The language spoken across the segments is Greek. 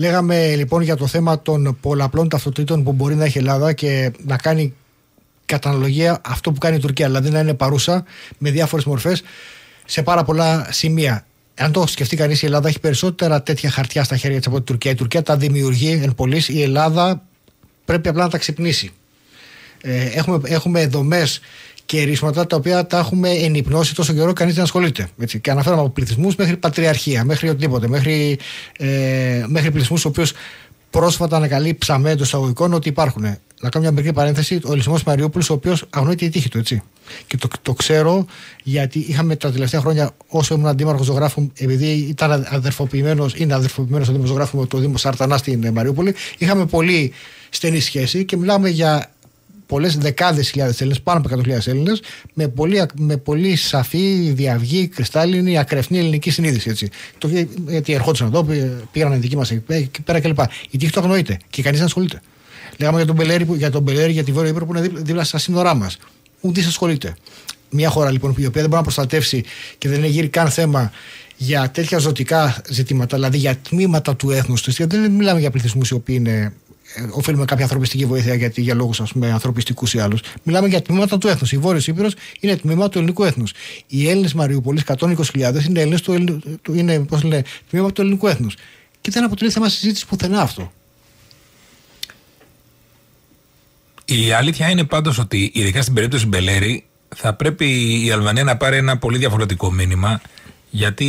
Λέγαμε λοιπόν για το θέμα των πολλαπλών ταυτοτήτων που μπορεί να έχει η Ελλάδα και να κάνει κατά αυτό που κάνει η Τουρκία, δηλαδή να είναι παρούσα με διάφορες μορφές σε πάρα πολλά σημεία. Αν το σκεφτεί κανείς, η Ελλάδα έχει περισσότερα τέτοια χαρτιά στα χέρια της από την Τουρκία. Η Τουρκία τα δημιουργεί εν πωλή, η Ελλάδα πρέπει απλά να τα ξυπνήσει. Ε, έχουμε έχουμε δομές και ρίσματα τα οποία τα έχουμε ενυπνώσει τόσο καιρό κανείς δεν ασχολείται. Έτσι. Και αναφέραμε από πληθυσμούς μέχρι πατριαρχία, μέχρι οτιδήποτε, μέχρι, ε, μέχρι πληθυσμούς ο οποίο πρόσφατα ανακαλύψαμε εντός εισαγωγικών ότι υπάρχουν. Να κάνω μια μικρή παρένθεση. Ο Λυσμό Μαριούπολη, ο οποίος αγνοείται η τύχη του, έτσι. Και το, το ξέρω γιατί είχαμε τα τελευταία χρόνια, όσο ήμουν αντίμαρχος ζωγράφου, επειδή ήταν αδερφοποιημένος, είναι αδερφοποιημένος ο Δήμος με το Δήμο Σαρτανά στην Μαριούπολη, είχαμε πολύ στενή σχέση και μιλάμε για πολλές δεκάδες χιλιάδες Έλληνες, πάνω από 100.000 Έλληνες, με, πολύ, με πολύ σαφή, διαυγή, κρυστάλλινη, ακρεφνή ελληνική συνείδηση. Έτσι. Το, γιατί ερχόντουσαν εδώ, πήγαν δική μας εκεί πέρα κλπ. Η τύχη το αγνοείται και κανείς δεν ασχολείται. Λέγαμε για τον Μπελέρη, για, τον Μπελέρη, για τη Βόρεια Ήπειρο που είναι δίπλα στα σύνορά μας. Ούτε ασχολείται. Μια χώρα λοιπόν η οποία δεν μπορεί να προστατεύσει και δεν γύρι καν θέμα για τέτοια ζωτικά ζητήματα, δηλαδή για τμήματα του έθνους της, γιατί δεν μιλάμε για πληθυσμούς οι οποίοι είναι οφείλουμε ε, κάποια ανθρωπιστική βοήθεια γιατί για λόγους ανθρωπιστικούς ή άλλους. Μιλάμε για τμήματα του έθνους. Η Βόρειος Ήπειρος είναι τμήμα του ελληνικού έθνους. Οι Έλληνες Μαριούπολης, 120.000, είναι, Έλληνες του, του, είναι πώς λένε, τμήμα του ελληνικού έθνους. Και δεν αποτελεί θέμα συζήτησης πουθενά αυτό. Η αλήθεια είναι πάντως ότι, ειδικά στην περίπτωση Μπελέρη, θα πρέπει η Αλβανία να πάρει ένα πολύ διαφορετικό μήνυμα, γιατί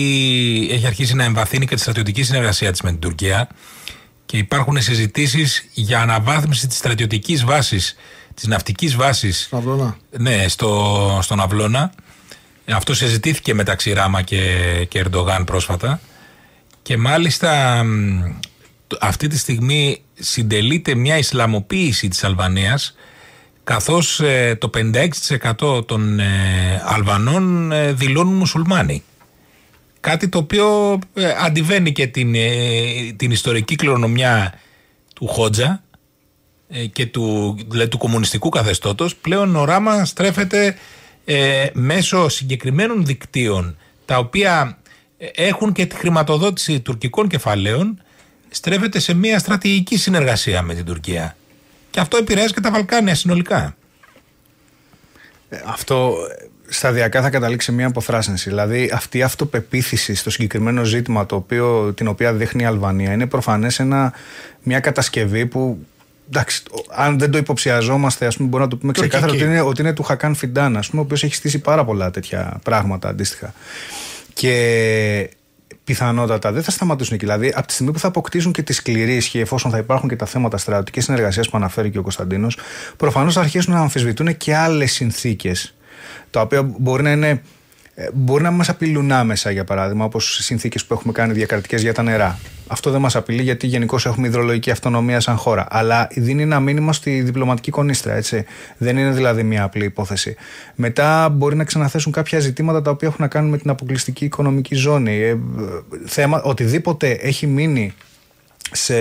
έχει αρχίσει να εμβαθύνει και τη στρατιωτική συνεργασία της με την Τουρκία και υπάρχουν συζητήσεις για αναβάθμιση της στρατιωτικής βάσης, της ναυτικής βάσης. Στον Ναι, στο, στον Αυλώνα. Αυτό συζητήθηκε μεταξύ Ράμα και, και Ερντογάν πρόσφατα. Και μάλιστα αυτή τη στιγμή συντελείται μια Ισλαμοποίηση της Αλβανίας καθώς ε, το 56% των ε, Αλβανών ε, δηλώνουν μουσουλμάνοι. Κάτι το οποίο ε, αντιβαίνει και ε, την, ιστορική κληρονομιά του Χότζα ε, και του, δηλαδή, του κομμουνιστικού καθεστώτος. Πλέον ο Ράμα στρέφεται μέσω συγκεκριμένων δικτύων τα οποία έχουν και τη χρηματοδότηση τουρκικών κεφαλαίων στρέφεται σε μια στρατηγική συνεργασία με την Τουρκία. Και αυτό επηρεάζει και τα Βαλκάνια συνολικά. Αυτό σταδιακά θα καταλήξει μια αποθράσινση. Δηλαδή αυτή η αυτοπεποίθηση στο συγκεκριμένο ζήτημα το οποίο, την οποία δείχνει η Αλβανία είναι προφανές μια κατασκευή που εντάξει, αν δεν το υποψιαζόμαστε, ας πούμε, μπορούμε να το πούμε ξεκάθαρα ότι είναι, ότι είναι του Χακάν Φιντάν, ας πούμε, ο οποίος έχει στήσει πάρα πολλά τέτοια πράγματα αντίστοιχα. Και πιθανότατα δεν θα σταματήσουν εκεί. Δηλαδή, από τη στιγμή που θα αποκτήσουν και τη σκληρή ισχύ, εφόσον θα υπάρχουν και τα θέματα στρατιωτικής συνεργασίας που αναφέρει και ο Κωνσταντίνος, προφανώς θα αρχίσουν να αμφισβητούν και άλλες συνθήκες τα οποία μπορεί να είναι. Ε, μπορεί να μας απειλούν άμεσα, για παράδειγμα, όπως οι συνθήκες που έχουμε κάνει διακρατικές για τα νερά. Αυτό δεν μας απειλεί, γιατί γενικώ έχουμε υδρολογική αυτονομία σαν χώρα. Αλλά δίνει ένα μήνυμα στη διπλωματική κονίστρα, έτσι. Δεν είναι δηλαδή μια απλή υπόθεση. Μετά μπορεί να ξαναθέσουν κάποια ζητήματα τα οποία έχουν να κάνουν με την αποκλειστική οικονομική ζώνη. Ε, θέμα, οτιδήποτε έχει μείνει σε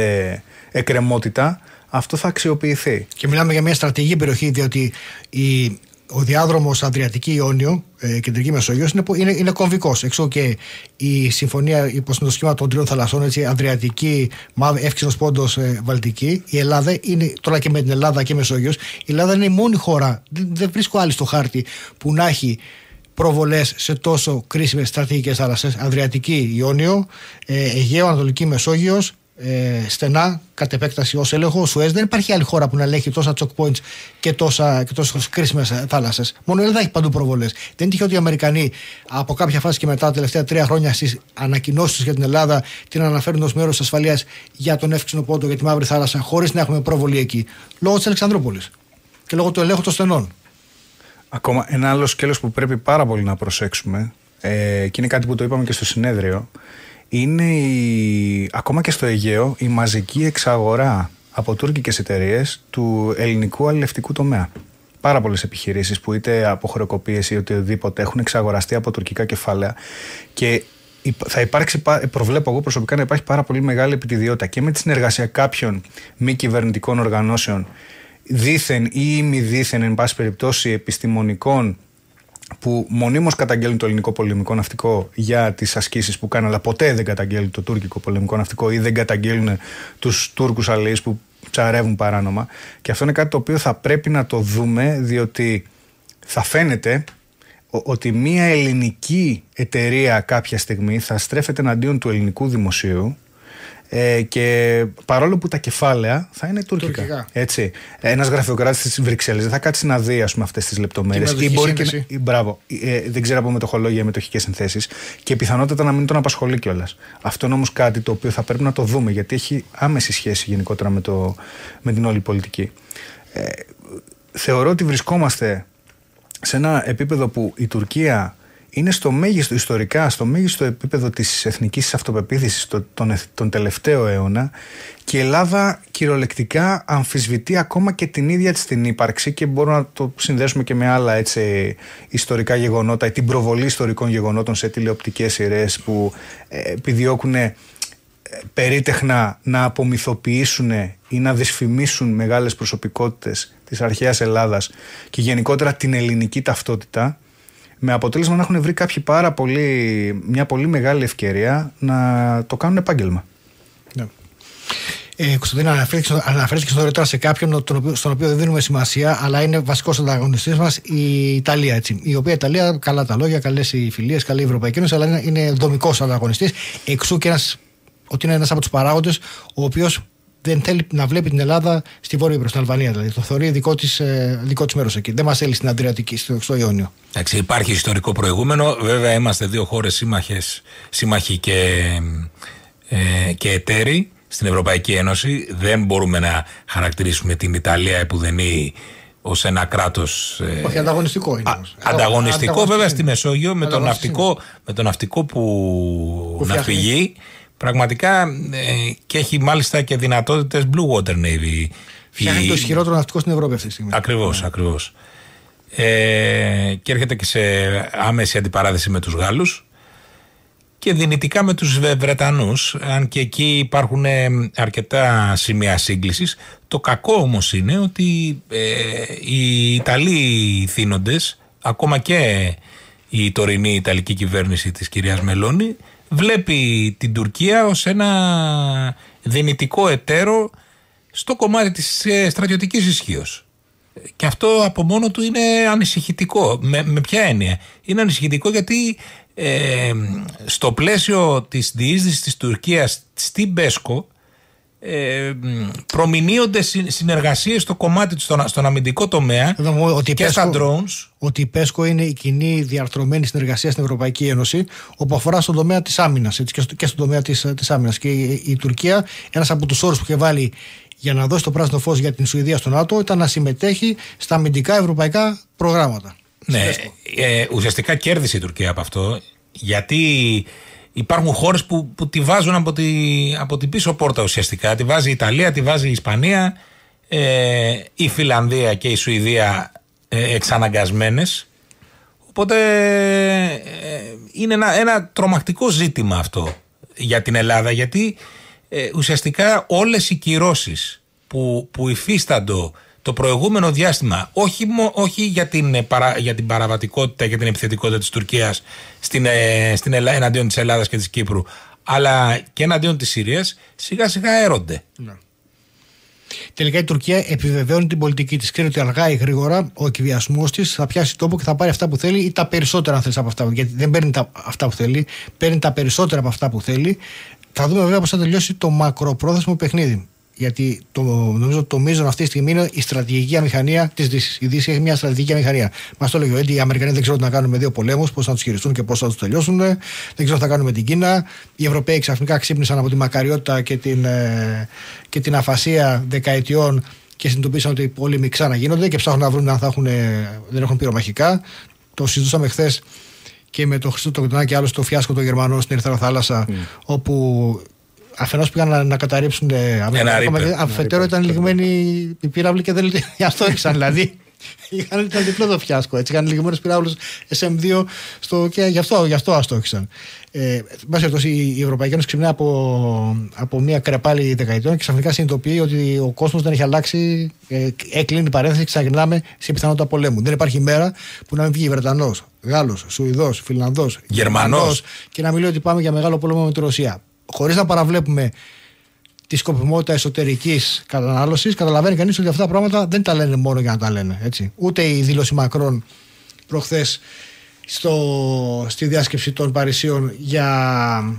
εκκρεμότητα, αυτό θα αξιοποιηθεί. Και μιλάμε για μια στρατηγική περιοχή, διότι η ο διάδρομος Αδριατική-Ιόνιο, ε, κεντρική Μεσόγειος, είναι, είναι, είναι κομβικός. Εξού και η συμφωνία υπό το σχήμα των τριών θαλασσών, έτσι, Αδριατική, Εύξηνος Πόντος, ε, Βαλτική. Η Ελλάδα είναι, τώρα και με την Ελλάδα και Μεσόγειος, η Ελλάδα είναι η μόνη χώρα, δεν, βρίσκω άλλη στο χάρτη, που να έχει προβολές σε τόσο κρίσιμες στρατηγικές θάλασσες. Αδριατική, Ιόνιο, ε, Αιγαίο, Ανατολική Μεσόγειος, ε, στενά, κατ' επέκταση ως έλεγχο. Ο Σουέζ δεν υπάρχει άλλη χώρα που να ελέγχει τόσα checkpoints και, τόσα, και τόσες κρίσιμες θάλασσες. Μόνο η Ελλάδα έχει παντού προβολές. Δεν τυχαίο ότι οι Αμερικανοί από κάποια φάση και μετά, τα τελευταία τρία χρόνια, στις ανακοινώσεις για την Ελλάδα την αναφέρουν ως μέρος ασφαλείας για τον εύξηνο πόντο, για τη μαύρη θάλασσα, χωρίς να έχουμε προβολή εκεί. Λόγω της Αλεξανδρούπολης και λόγω του ελέγχου των στενών. Ακόμα ένα άλλο σκέλος που πρέπει πάρα πολύ να προσέξουμε ε, και είναι κάτι που το είπαμε και στο συνέδριο είναι η, ακόμα και στο Αιγαίο η μαζική εξαγορά από τουρκικές εταιρείες του ελληνικού αλληλευτικού τομέα. Πάρα πολλές επιχειρήσεις που είτε από χρεοκοπίες ή οτιδήποτε έχουν εξαγοραστεί από τουρκικά κεφάλαια και θα υπάρξει, προβλέπω εγώ προσωπικά να υπάρχει πάρα πολύ μεγάλη επιτιδιότητα και με τη συνεργασία κάποιων μη κυβερνητικών οργανώσεων δήθεν ή μη δήθεν, εν πάση περιπτώσει, επιστημονικών που μονίμως καταγγέλνουν το ελληνικό πολεμικό ναυτικό για τις ασκήσεις που κάνουν αλλά ποτέ δεν καταγγέλνουν το τουρκικό πολεμικό ναυτικό ή δεν καταγγέλνουν τους Τούρκους αλληλείς που ψαρεύουν παράνομα και αυτό είναι κάτι το οποίο θα πρέπει να το δούμε διότι θα φαίνεται ότι μια ελληνική εταιρεία κάποια στιγμή θα στρέφεται εναντίον του ελληνικού δημοσίου ε, και παρόλο που τα κεφάλαια θα είναι τουρκικά. τουρκικά. Έτσι. Ένας γραφειοκράτης της Βρυξέλλης δεν θα κάτσει να δει αυτές τις λεπτομέρειες. Ή μπορεί και. Ή, ε, μπράβο. Ε, ε, δεν ξέρω από μετοχολόγια, ή μετοχικές συνθέσει. Και πιθανότατα να μην τον απασχολεί κιόλας. Αυτό είναι όμως κάτι το οποίο θα πρέπει να το δούμε γιατί έχει άμεση σχέση γενικότερα με, το, με την όλη πολιτική. Ε, θεωρώ ότι βρισκόμαστε σε ένα επίπεδο που η Τουρκία είναι στο μέγιστο, ιστορικά στο μέγιστο επίπεδο της εθνικής αυτοπεποίθησης τον, τον τελευταίο αιώνα και η Ελλάδα κυριολεκτικά αμφισβητεί ακόμα και την ίδια της την ύπαρξη και μπορούμε να το συνδέσουμε και με άλλα έτσι, ιστορικά γεγονότα ή την προβολή ιστορικών γεγονότων σε τηλεοπτικές σειρές που ε, επιδιώκουν ε, περίτεχνα να απομυθοποιήσουν ή να δυσφημίσουν μεγάλες προσωπικότητες της αρχαίας Ελλάδας και γενικότερα την ελληνική ταυτότητα με αποτέλεσμα να έχουν βρει κάποιοι πάρα πολύ, μια πολύ μεγάλη ευκαιρία να το κάνουν επάγγελμα. Ναι. Ε, Κωνσταντίνα, αναφέρθηκε νωρίτερα σε κάποιον στον οποίο δεν δίνουμε σημασία, αλλά είναι βασικός ανταγωνιστής μας η Ιταλία. Έτσι, η οποία Ιταλία, καλά τα λόγια, καλές οι φιλίες, καλή η Ευρωπαϊκή Ένωση, αλλά είναι, είναι δομικός ανταγωνιστής. Εξού και ένας ότι είναι ένας από τους παράγοντες ο οποίος δεν θέλει να βλέπει την Ελλάδα στη βόρεια προς την Αλβανία. Δηλαδή το θεωρεί δικό της ε, δικό της μέρος εκεί. Δεν μας θέλει στην Αντριατική στο, Ιόνιο. Εντάξει, υπάρχει ιστορικό προηγούμενο. Βέβαια, είμαστε δύο χώρες σύμμαχοι και, ε, και εταίροι στην Ευρωπαϊκή Ένωση. Δεν μπορούμε να χαρακτηρίσουμε την Ιταλία επουδενή ως ένα κράτος. Ε, Όχι, ανταγωνιστικό είναι. Α, ανταγωνιστικό, βέβαια στη Μεσόγειο με το, ναυτικό, ναυτικό που, που να φυγεί. Πραγματικά ε, και έχει μάλιστα και δυνατότητες Blue Water Navy. Φτιάχνει είναι το ισχυρότερο ναυτικό στην Ευρώπη αυτή στιγμή. Ακριβώς, ναι. ε, και έρχεται και σε άμεση αντιπαράθεση με τους Γάλλους και δυνητικά με τους Βρετανούς αν και εκεί υπάρχουν ε, αρκετά σημεία σύγκλησης το κακό όμως είναι ότι ε, οι Ιταλοί θύνοντες ακόμα και η τωρινή Ιταλική κυβέρνηση της κυρίας Μελώνη βλέπει την Τουρκία ως ένα δυνητικό εταίρο στο κομμάτι της ε, στρατιωτικής ισχύως. Και αυτό από μόνο του είναι ανησυχητικό. Με, με ποια έννοια. Είναι ανησυχητικό γιατί ε, στο πλαίσιο της διείσδυσης της Τουρκίας στην Πέσκο ε, προμηνύονται συνεργασίες στο κομμάτι του, στον, στον αμυντικό τομέα ότι και στα drones. Ότι η ΠΕΣΚΟ είναι η κοινή διαρθρωμένη συνεργασία στην Ευρωπαϊκή Ένωση όπου αφορά στον τομέα της άμυνας και, στον τομέα της, της και η, Τουρκία ένας από τους όρους που είχε βάλει για να δώσει το πράσινο φως για την Σουηδία στον ΝΑΤΟ ήταν να συμμετέχει στα αμυντικά ευρωπαϊκά προγράμματα. Ναι, ε, ουσιαστικά κέρδισε η Τουρκία από αυτό γιατί υπάρχουν χώρες που, που τη βάζουν από, τη, από την πίσω πόρτα ουσιαστικά. Τη βάζει η Ιταλία, τη βάζει η Ισπανία, ε, η Φιλανδία και η Σουηδία ε, εξαναγκασμένες. Οπότε ε, είναι ένα, ένα τρομακτικό ζήτημα αυτό για την Ελλάδα γιατί ε, ουσιαστικά όλες οι κυρώσεις που, που το προηγούμενο διάστημα, όχι, όχι για, την, ε, παρα, για την παραβατικότητα και την επιθετικότητα της Τουρκίας στην, ε, στην, εναντίον της Ελλάδας και της Κύπρου, αλλά και εναντίον της Συρίας, σιγά σιγά έρονται. Ναι. Τελικά η Τουρκία επιβεβαιώνει την πολιτική της. Ξέρει ότι αργά ή γρήγορα ο εκβιασμός της θα πιάσει τόπο και θα πάρει αυτά που θέλει ή τα περισσότερα, αν θέλει από αυτά. Γιατί δεν παίρνει τα, αυτά που θέλει, παίρνει τα περισσότερα από αυτά που θέλει. Θα δούμε βέβαια πώς θα τελειώσει το μακροπρόθεσμο παιχνίδι. Γιατί το, νομίζω το μείζον αυτή τη στιγμή είναι η στρατηγική αμηχανία της Δύσης. Η Δύση έχει μια στρατηγική αμηχανία. Μας το λέγει ο Έντι, οι Αμερικανοί δεν ξέρουν τι να κάνουν με δύο πολέμους, πώς θα τους χειριστούν και πώς θα τους τελειώσουν. Δεν ξέρουν τι θα κάνουν με την Κίνα. Οι Ευρωπαίοι ξαφνικά ξύπνησαν από τη μακαριότητα και την, ε, και την αφασία δεκαετιών και συνειδητοποίησαν ότι οι πόλεμοι ξαναγίνονται και ψάχνουν να βρουν αν θα έχουν, ε, δεν έχουν πυρομαχικά. Το συζητούσαμε χθες και με τον Χριστό του και άλλο το φιάσκο των Γερμανών στην Ερυθρά Θάλασσα, mm. όπου αφενός πήγαν να, να καταρρύψουν αφετέρου ήταν λιγμένοι οι πύραυλοι και δεν διαστόριξαν. δηλαδή είχαν ήταν διπλό το φιάσκο. Έτσι είχαν λιγμένε πυράβλου SM2 στο, και γι' αυτό, γι αυτό αστόχησαν. Ε, περιπτώσει, η Ευρωπαϊκή Ένωση ξυπνά από, από μια κρεπάλη δεκαετών και ξαφνικά συνειδητοποιεί ότι ο κόσμος δεν έχει αλλάξει. Ε, η παρένθεση και σε πιθανότητα πολέμου. Δεν υπάρχει μέρα που να μην βγει Βρετανός, Γάλλος, Σουηδός, Φιλανδός, Γερμανός και να μιλεί ότι πάμε για μεγάλο πόλεμο με τη Ρωσία χωρίς να παραβλέπουμε τη σκοπιμότητα εσωτερικής κατανάλωσης, καταλαβαίνει κανείς ότι αυτά τα πράγματα δεν τα λένε μόνο για να τα λένε. Έτσι. Ούτε η δήλωση Μακρόν προχθές στη διάσκεψη των Παρισίων για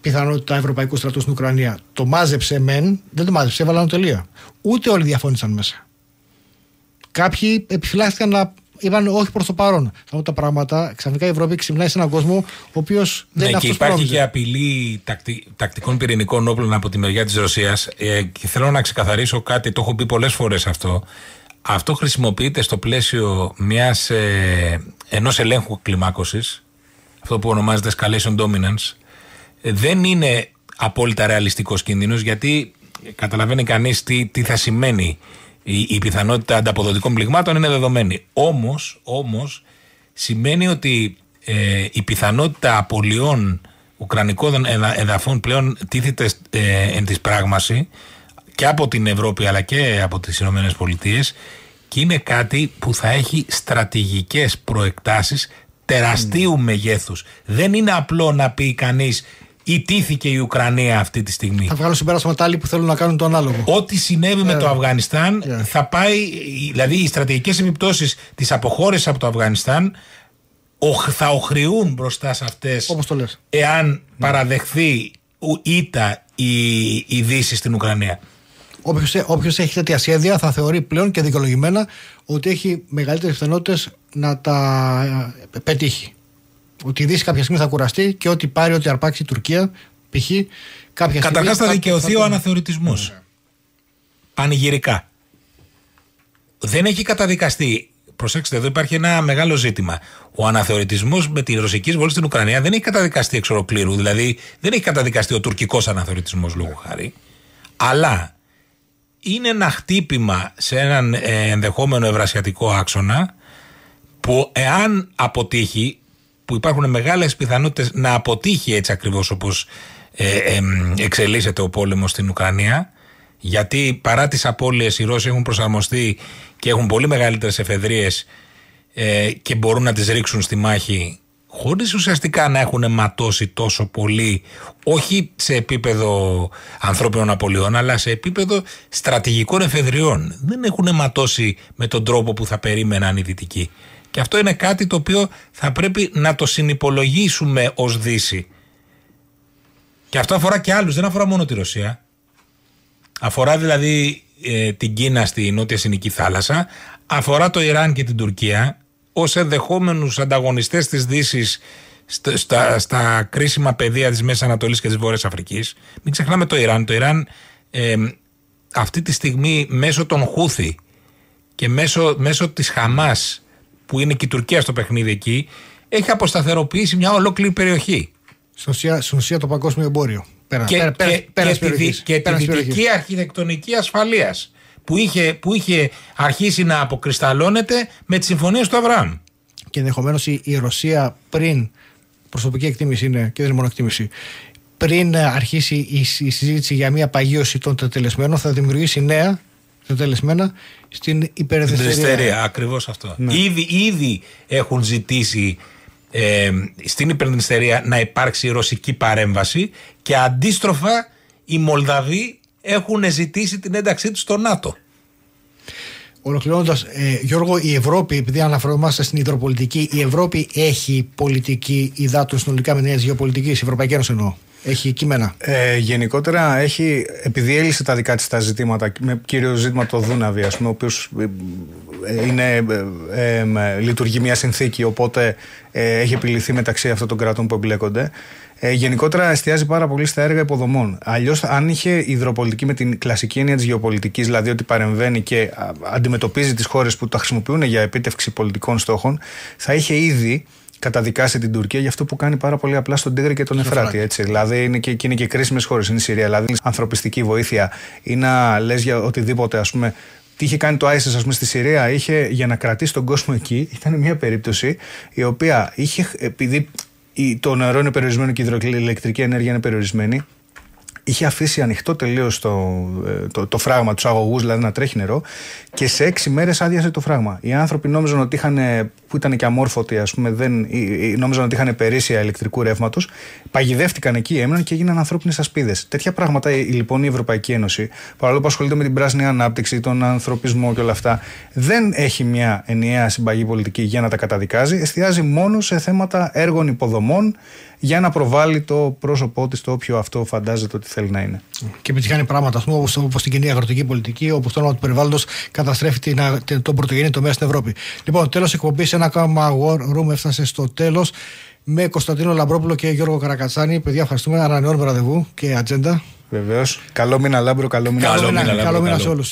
πιθανότητα ευρωπαϊκού στρατού στην Ουκρανία. Το μάζεψε μεν, δεν το μάζεψε, έβαλαν τελεία. Ούτε όλοι διαφώνησαν μέσα. Κάποιοι επιφυλάχθηκαν να είπαν όχι προς το παρόν. Αυτά τα πράγματα ξαφνικά η Ευρώπη ξυπνάει σε έναν κόσμο ο οποίος δεν ναι, είναι Ναι και υπάρχει πρόβλημα. και απειλή τακτικών πυρηνικών όπλων από τη μεριά της Ρωσίας. Ε, και θέλω να ξεκαθαρίσω κάτι, το έχω πει πολλές φορές αυτό. Αυτό χρησιμοποιείται στο πλαίσιο μιας, ε, ενός ελέγχου κλιμάκωσης, αυτό που ονομάζεται escalation dominance, ε, δεν είναι απόλυτα ρεαλιστικός κίνδυνος γιατί καταλαβαίνει κανείς τι, τι θα σημαίνει η, πιθανότητα ανταποδοτικών πληγμάτων είναι δεδομένη. Όμως, όμως σημαίνει ότι ε, η πιθανότητα απολειών ουκρανικών εδαφών πλέον τίθεται ε, εν της πράγμαση και από την Ευρώπη αλλά και από τις ΗΠΑ Πολιτείες και είναι κάτι που θα έχει στρατηγικές προεκτάσεις τεραστίου mm. μεγέθους. Δεν είναι απλό να πει κανείς ιτήθηκε η Ουκρανία αυτή τη στιγμή. Θα βγάλω συμπέρασμα τα άλλοι που θέλουν να κάνουν το ανάλογο. Ό,τι συνέβη με το ε, Αφγανιστάν ε. θα πάει, δηλαδή οι στρατηγικές επιπτώσεις της αποχώρησης από το Αφγανιστάν θα οχριούν μπροστά σε αυτές. Όπως το λες. Εάν yeah. Ναι. παραδεχθεί ήττα η, η Δύση στην Ουκρανία. Όποιος έχει τέτοια σχέδια θα θεωρεί πλέον και δικαιολογημένα ότι έχει μεγαλύτερες πιθανότητες να τα ε, πετύχει. Ότι η Δύση κάποια στιγμή θα κουραστεί και ό,τι πάρει, ό,τι αρπάξει η Τουρκία, π.χ. κάποια στιγμή Καταρχά θα δικαιωθεί ο αναθεωρητισμός. Ναι, ναι. Πανηγυρικά. Δεν έχει καταδικαστεί. Προσέξτε, εδώ υπάρχει ένα μεγάλο ζήτημα. Ο αναθεωρητισμός με τη ρωσική εισβολή στην Ουκρανία δεν έχει καταδικαστεί εξ ολοκλήρου. Δηλαδή, δεν έχει καταδικαστεί ο τουρκικός αναθεωρητισμός, λόγω χάρη. Αλλά είναι ένα χτύπημα σε έναν ε, ενδεχόμενο ευρασιατικό άξονα που εάν αποτύχει που υπάρχουν μεγάλες πιθανότητες να αποτύχει έτσι ακριβώς όπως ε, εξελίσσεται ο πόλεμος στην Ουκρανία γιατί παρά τις απώλειες οι Ρώσοι έχουν προσαρμοστεί και έχουν πολύ μεγαλύτερες εφεδρίες ε, και μπορούν να τις ρίξουν στη μάχη χωρίς ουσιαστικά να έχουν ματώσει τόσο πολύ όχι σε επίπεδο ανθρώπινων απολειών αλλά σε επίπεδο στρατηγικών εφεδριών δεν έχουν ματώσει με τον τρόπο που θα περίμεναν οι δυτικοί και αυτό είναι κάτι το οποίο θα πρέπει να το συνυπολογίσουμε ως Δύση. Και αυτό αφορά και άλλους, δεν αφορά μόνο τη Ρωσία. Αφορά δηλαδή ε, την Κίνα στη Νότια Συνική Θάλασσα, αφορά το Ιράν και την Τουρκία ως ενδεχόμενους ανταγωνιστές της Δύσης στα, στα, κρίσιμα πεδία της Μέσης Ανατολής και της Βόρειας Αφρικής. Μην ξεχνάμε το Ιράν. Το Ιράν αυτή τη στιγμή μέσω των Χούθη και μέσω, μέσω της Χαμάς που είναι και η Τουρκία στο παιχνίδι εκεί, έχει αποσταθεροποιήσει μια ολόκληρη περιοχή. Στην ουσία, το παγκόσμιο εμπόριο. Πέρα, και, πέρα, πέρα, και, πέρα, και, της δυτική αρχιτεκτονική ασφαλείας που είχε, που είχε αρχίσει να αποκρισταλώνεται με τις συμφωνίες του Αβραάμ. Και ενδεχομένως η, η Ρωσία πριν. Προσωπική εκτίμηση είναι και δεν είναι μόνο εκτίμηση πριν αρχίσει η συζήτηση για μια παγίωση των τελεσμένων θα δημιουργήσει νέα Συντελεσμένα στην υπερδεστερία. ακριβώς αυτό. Ναι. Ήδη, ήδη έχουν ζητήσει ε, στην υπερδεστερία να υπάρξει ρωσική παρέμβαση και αντίστροφα οι Μολδαβοί έχουν ζητήσει την ένταξή τους στο ΝΑΤΟ. Ολοκληρώνοντας, ε, Γιώργο, η Ευρώπη, επειδή αναφερόμαστε στην υδροπολιτική, η Ευρώπη έχει πολιτική υδάτων συνολικά με νέα γεωπολιτική, η Ευρωπαϊκή Ένωση εννοώ. Έχει κείμενα. Ε, γενικότερα έχει, επειδή έλυσε τα δικά της τα ζητήματα, με κύριο ζήτημα το Δούναβι, ας πούμε, ο οποίος ε, είναι, ε, ε, λειτουργεί μια συνθήκη, οπότε ε, έχει επιληθεί μεταξύ αυτών των κρατών που εμπλέκονται. Ε, γενικότερα εστιάζει πάρα πολύ στα έργα υποδομών. Αλλιώς, αν είχε υδροπολιτική με την κλασική έννοια της γεωπολιτικής, δηλαδή ότι παρεμβαίνει και αντιμετωπίζει τις χώρες που τα χρησιμοποιούν για επίτευξη πολιτικών στόχων, θα είχε ήδη καταδικάσει την Τουρκία για αυτό που κάνει πάρα πολύ απλά στον Τίγρη και τον Εφράτη. Έτσι. Δηλαδή είναι και, και είναι και κρίσιμες χώρες. Είναι η Συρία, δηλαδή ανθρωπιστική βοήθεια ή να λες για οτιδήποτε, ας πούμε, τι είχε κάνει το ISIS ας πούμε, στη Συρία, είχε, για να κρατήσει τον κόσμο εκεί, ήταν μια περίπτωση η οποία είχε, επειδή το νερό είναι περιορισμένο και η ηλεκτρική ενέργεια είναι περιορισμένη, είχε αφήσει ανοιχτό τελείως το, ε, το, το φράγμα, τους αγωγούς δηλαδή να τρέχει νερό και σε έξι μέρες άδειασε το φράγμα. Οι άνθρωποι νόμιζαν ότι είχαν, που ήταν και αμόρφωτοι, ας πούμε, δεν, νόμιζαν ότι είχαν περίσσια ηλεκτρικού ρεύματος, παγιδεύτηκαν εκεί, έμειναν και έγιναν ανθρώπινες ασπίδες. Τέτοια πράγματα λοιπόν η Ευρωπαϊκή Ένωση, παρόλο που ασχολείται με την πράσινη ανάπτυξη, τον ανθρωπισμό και όλα αυτά, δεν έχει μια ενιαία συμπαγή πολιτική για να τα καταδικάζει. Εστιάζει μόνο σε θέματα έργων υποδομών, για να προβάλλει το πρόσωπό της το όποιο αυτό φαντάζεται ότι θέλει να είναι. Και επιτυχάνει πράγματα, όπω την κοινή αγροτική πολιτική, όπως το όνομα του περιβάλλοντος καταστρέφει την, τον πρωτογενή τομέα στην Ευρώπη. Λοιπόν, τέλος εκπομπής, ένα ακόμα room έφτασε στο τέλος με Κωνσταντίνο Λαμπρόπουλο και Γιώργο Καρακατσάνη. Παιδιά, ευχαριστούμε. Ανανεώνουμε ραντεβού και ατζέντα. Βεβαίως. Καλό μήνα, Λάμπρο. Καλό μήνα, καλό καλό μήνα σε όλου.